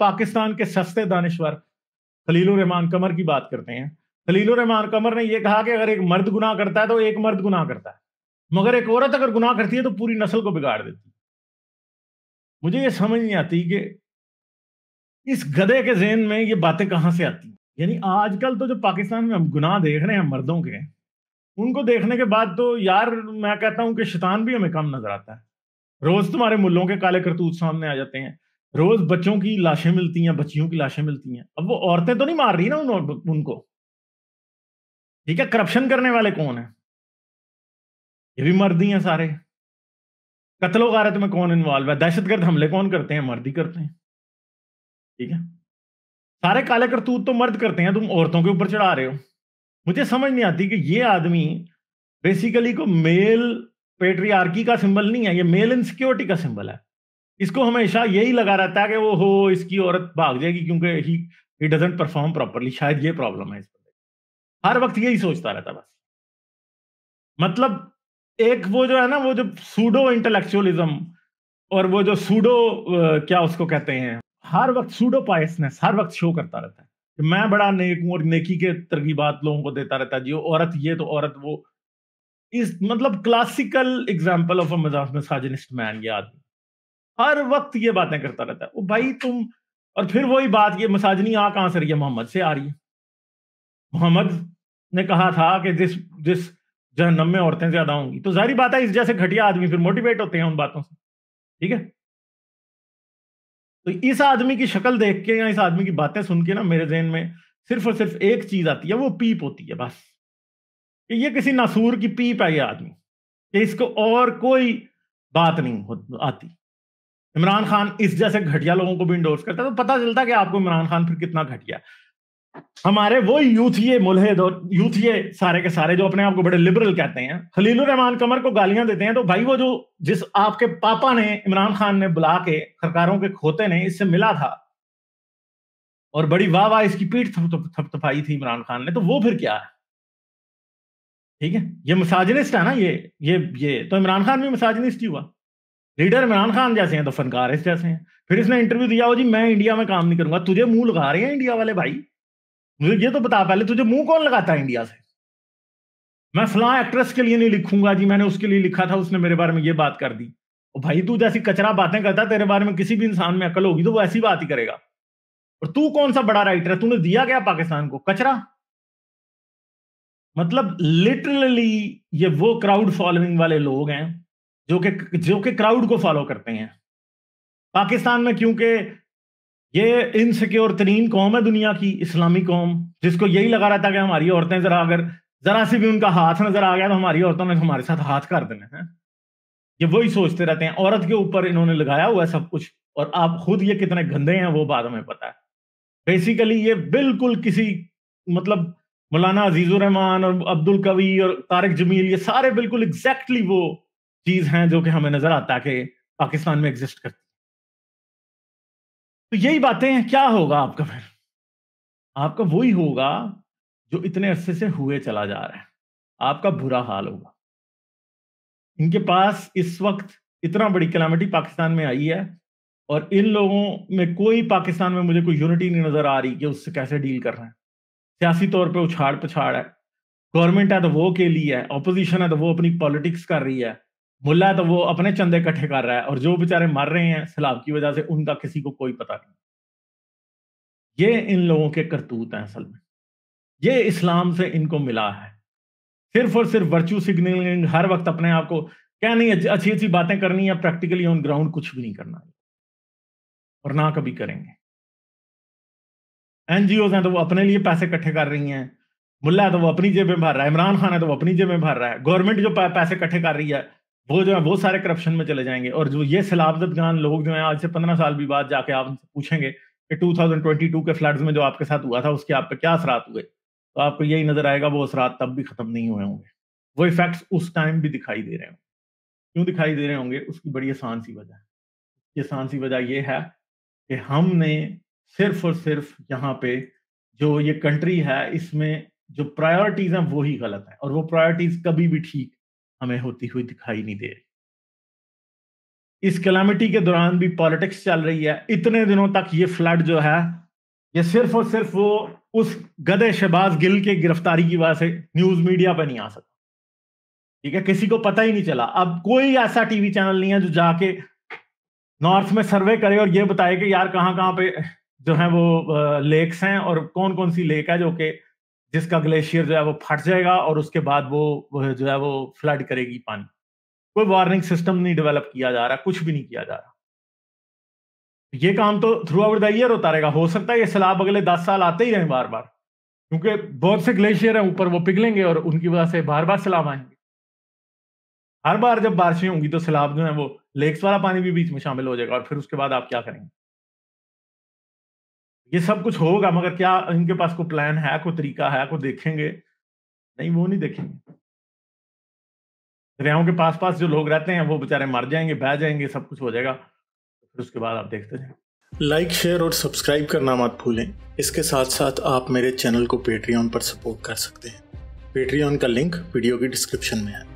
पाकिस्तान के सस्ते दानश्वर खलील रहमान कमर की बात करते हैं खलील रहमान कमर ने यह कहा कि अगर एक मर्द गुनाह करता है तो एक मर्द गुनाह करता है मगर एक औरत अगर गुनाह करती है तो पूरी नस्ल को बिगाड़ देती मुझे ये समझ नहीं आती कि इस गधे के जहन में ये बातें कहां से आती यानी आजकल तो जो पाकिस्तान में हम गुनाह देख रहे हैं मर्दों के उनको देखने के बाद तो यार मैं कहता हूं कि शैतान भी हमें कम नजर आता है रोज तुम्हारे मुल्लों के काले करतूत सामने आ जाते हैं रोज बच्चों की लाशें मिलती हैं बच्चियों की लाशें मिलती हैं अब वो औरतें तो नहीं मार रही ना उन, उनको ठीक है करप्शन करने वाले कौन है ये भी मर्दी हैं सारे कत्लो गारत में कौन इन्वॉल्व है दहशतगर्द हमले कौन करते हैं मर्द ही करते हैं ठीक है सारे काले करतूत तो मर्द करते हैं तुम औरतों के ऊपर चढ़ा रहे हो मुझे समझ नहीं आती कि ये आदमी बेसिकली को मेल पेट्रियार्की का सिंबल नहीं है ये मेल इनसिक्योरिटी का सिंबल है इसको हमेशा यही लगा रहता है कि वो हो इसकी औरत भाग जाएगी क्योंकि he he doesn't perform properly शायद ये प्रॉब्लम है इस बंदे हर वक्त यही सोचता रहता बस मतलब एक वो जो है ना वो जो सूडो इंटेलेक्चुअलिज्म और वो जो सूडो क्या उसको कहते हैं हर वक्त सूडो पायसनेस हर वक्त शो करता रहता है कि मैं बड़ा नेक हूं और नेकी के तरकीबात लोगों को देता रहता है जी औरत ये तो औरत वो इस मतलब क्लासिकल एग्जाम्पल ऑफ अ मजाज में मैन ये आदमी हर वक्त ये बातें करता रहता है वो भाई हाँ। तुम और फिर वही बात ये मसाजनी आ कहां से रही है मोहम्मद से आ रही है मोहम्मद ने कहा था कि जिस जिस जहनम में औरतें ज्यादा होंगी तो जारी बात है इस जैसे घटिया आदमी फिर मोटिवेट होते हैं उन बातों से ठीक है तो इस आदमी की शक्ल देख के या इस आदमी की बातें सुन के ना मेरे जहन में सिर्फ और सिर्फ एक चीज आती है वो पीप होती है बस कि ये किसी नासूर की पीप है ये आदमी कि इसको और कोई बात नहीं आती इमरान खान इस जैसे घटिया लोगों को भी इंडोर्स करता है तो पता चलता कि आपको इमरान खान फिर कितना घटिया हमारे वो यूथ ये मुलहद और यूथ ये सारे के सारे जो अपने आप को बड़े लिबरल कहते हैं खलील रहमान कमर को गालियां देते हैं तो भाई वो जो जिस आपके पापा ने इमरान खान ने बुला के सरकारों के खोते ने इससे मिला था और बड़ी वाह वाह इसकी पीठ थपथपाई थी इमरान खान ने तो वो फिर क्या है ठीक है ये मिसाजनिस्ट है ना ये ये ये तो इमरान खान भी मिसाजनिस्ट ही हुआ लीडर इमरान खान जैसे हैं तो फनकार इस जैसे हैं फिर इसने इंटरव्यू दिया हो जी मैं इंडिया में काम नहीं करूंगा तुझे मुंह लगा रहे हैं इंडिया वाले भाई मुझे ये तो बता पहले तुझे मुंह कौन लगाता है इंडिया से मैं फला एक्ट्रेस के लिए नहीं लिखूंगा जी मैंने उसके लिए लिखा था उसने मेरे बारे में ये बात कर दी और भाई तू जैसी कचरा बातें करता तेरे बारे में किसी भी इंसान में अकल होगी तो वो ऐसी बात ही करेगा और तू कौन सा बड़ा राइटर है तूने दिया क्या पाकिस्तान को कचरा मतलब लिटरली ये वो क्राउड फॉलोइंग वाले लोग हैं जो कि जो कि क्राउड को फॉलो करते हैं पाकिस्तान में क्योंकि ये इनसिक्योर तरीन कौम है दुनिया की इस्लामी कौम जिसको यही लगा रहता है कि हमारी औरतें जरा अगर जरा सी भी उनका हाथ नजर आ गया तो हमारी औरतों ने हमारे साथ हाथ कर देने हैं ये वही सोचते रहते हैं औरत के ऊपर इन्होंने लगाया हुआ है सब कुछ और आप खुद ये कितने गंदे हैं वो बात हमें पता है बेसिकली ये बिल्कुल किसी मतलब मौलाना रहमान और अब्दुल कवी और तारक जमील ये सारे बिल्कुल एग्जैक्टली वो चीज हैं जो कि हमें नजर आता है कि पाकिस्तान में एग्जिस्ट करती तो यही बातें क्या होगा आपका फिर आपका वही होगा जो इतने अरसे से हुए चला जा रहा है आपका बुरा हाल होगा इनके पास इस वक्त इतना बड़ी कलामिटी पाकिस्तान में आई है और इन लोगों में कोई पाकिस्तान में मुझे कोई यूनिटी नहीं नजर आ रही कि उससे कैसे डील कर रहे हैं सियासी तौर पे उछाड़ पछाड़ है गवर्नमेंट है तो वो के लिए है ऑपोजिशन है तो वो अपनी पॉलिटिक्स कर रही है मुल्ला तो वो अपने चंदे इकट्ठे कर रहा है और जो बेचारे मर रहे हैं सैलाब की वजह से उनका किसी को कोई पता नहीं ये इन लोगों के करतूत हैं असल में ये इस्लाम से इनको मिला है सिर्फ और सिर्फ वर्चुअल सिग्नलिंग हर वक्त अपने आप को क्या नहीं अच्छी अच्छी बातें करनी है प्रैक्टिकली ऑन ग्राउंड कुछ भी नहीं करना है और ना कभी करेंगे एनजीओ हैं तो वो अपने लिए पैसे इकट्ठे कर रही हैं मुल्ला है तो वो अपनी जेब में भर रहा है इमरान खान है तो वो अपनी जेब में भर रहा है गवर्नमेंट जो पैसे इकट्ठे कर रही है वो जो है वो सारे करप्शन में चले जाएंगे और जो ये सैलाबदगान लोग जो है आज से पंद्रह साल भी बाद जाके आप पूछेंगे कि 2022 के फ्लड्स में जो आपके साथ हुआ था उसके आप पे क्या असरात हुए तो आपको यही नजर आएगा वो असरात तब भी खत्म नहीं हुए होंगे वो इफेक्ट्स उस टाइम भी दिखाई दे रहे होंगे क्यों दिखाई दे रहे होंगे उसकी बड़ी आसान सी वजह है आसान सी वजह ये है कि हमने सिर्फ और सिर्फ यहाँ पे जो ये कंट्री है इसमें जो प्रायोरिटीज हैं वो ही गलत है और वो प्रायोरिटीज कभी भी ठीक हमें होती हुई दिखाई नहीं दे इस कैलामिटी के दौरान भी पॉलिटिक्स चल रही है इतने दिनों तक ये फ्लड जो है ये सिर्फ और सिर्फ वो उस गदे शहबाज गिल के गिरफ्तारी की वजह से न्यूज मीडिया पर नहीं आ सका ठीक है किसी को पता ही नहीं चला अब कोई ऐसा टीवी चैनल नहीं है जो जाके नॉर्थ में सर्वे करे और ये बताए कि यार कहाँ कहाँ पे जो है वो लेक्स हैं और कौन कौन सी लेक है जो कि जिसका ग्लेशियर जो है वो फट जाएगा और उसके बाद वो, जो है वो फ्लड करेगी पानी कोई वार्निंग सिस्टम नहीं डेवलप किया जा रहा कुछ भी नहीं किया जा रहा ये काम तो थ्रू आउट द ईयर होता रहेगा हो सकता है ये सैलाब अगले दस साल आते ही रहे बार बार क्योंकि बहुत से ग्लेशियर हैं ऊपर वो पिघलेंगे और उनकी वजह से बार बार सैलाब आएंगे हर बार जब बारिशें होंगी तो सैलाब जो है वो लेक्स वाला पानी भी बीच में शामिल हो जाएगा और फिर उसके बाद आप क्या करेंगे ये सब कुछ होगा मगर क्या इनके पास कोई प्लान है कोई तरीका है कोई देखेंगे नहीं वो नहीं देखेंगे दरियाओं के पास पास जो लोग रहते हैं वो बेचारे मर जाएंगे बह जाएंगे सब कुछ हो जाएगा फिर उसके बाद आप देखते जाए लाइक शेयर और सब्सक्राइब करना मत भूलें इसके साथ साथ आप मेरे चैनल को पेट्रियन पर सपोर्ट कर सकते हैं पेट्रियन का लिंक वीडियो की डिस्क्रिप्शन में है